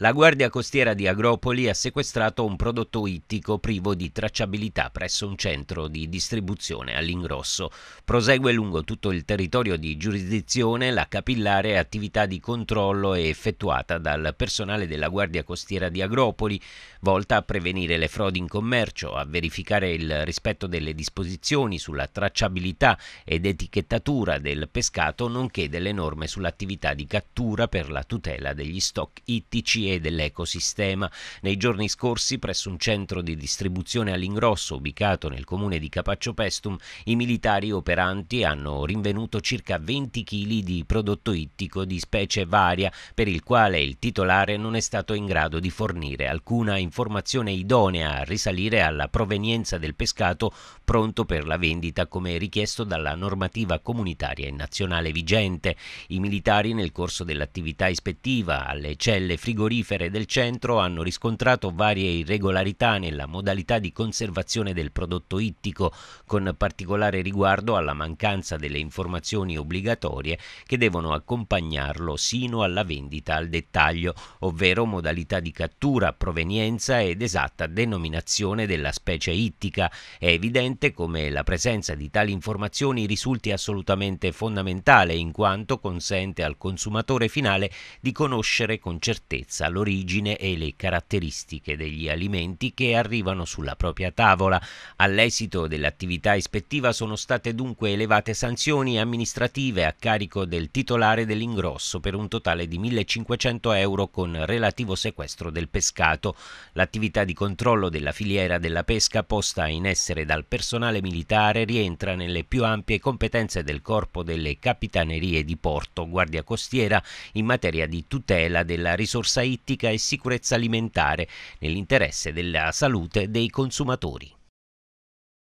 La Guardia Costiera di Agropoli ha sequestrato un prodotto ittico privo di tracciabilità presso un centro di distribuzione all'ingrosso. Prosegue lungo tutto il territorio di giurisdizione la capillare attività di controllo effettuata dal personale della Guardia Costiera di Agropoli, volta a prevenire le frodi in commercio, a verificare il rispetto delle disposizioni sulla tracciabilità ed etichettatura del pescato, nonché delle norme sull'attività di cattura per la tutela degli stock ittici e dell'ecosistema. Nei giorni scorsi, presso un centro di distribuzione all'ingrosso ubicato nel comune di Capaccio Pestum, i militari operanti hanno rinvenuto circa 20 kg di prodotto ittico di specie varia, per il quale il titolare non è stato in grado di fornire alcuna informazione idonea a risalire alla provenienza del pescato pronto per la vendita come richiesto dalla normativa comunitaria e nazionale vigente. I militari nel corso dell'attività ispettiva alle celle frigorifiche frigorifere del centro hanno riscontrato varie irregolarità nella modalità di conservazione del prodotto ittico, con particolare riguardo alla mancanza delle informazioni obbligatorie che devono accompagnarlo sino alla vendita al dettaglio, ovvero modalità di cattura, provenienza ed esatta denominazione della specie ittica. È evidente come la presenza di tali informazioni risulti assolutamente fondamentale in quanto consente al consumatore finale di conoscere con certezza pensa all'origine e le caratteristiche degli alimenti che arrivano sulla propria tavola. All'esito dell'attività ispettiva sono state dunque elevate sanzioni amministrative a carico del titolare dell'ingrosso per un totale di 1500 euro con relativo sequestro del pescato. L'attività di controllo della filiera della pesca posta in essere dal personale militare rientra nelle più ampie competenze del corpo delle capitanerie di porto, guardia costiera in materia di tutela della risorsa idrica dirittica e sicurezza alimentare, nell'interesse della salute dei consumatori.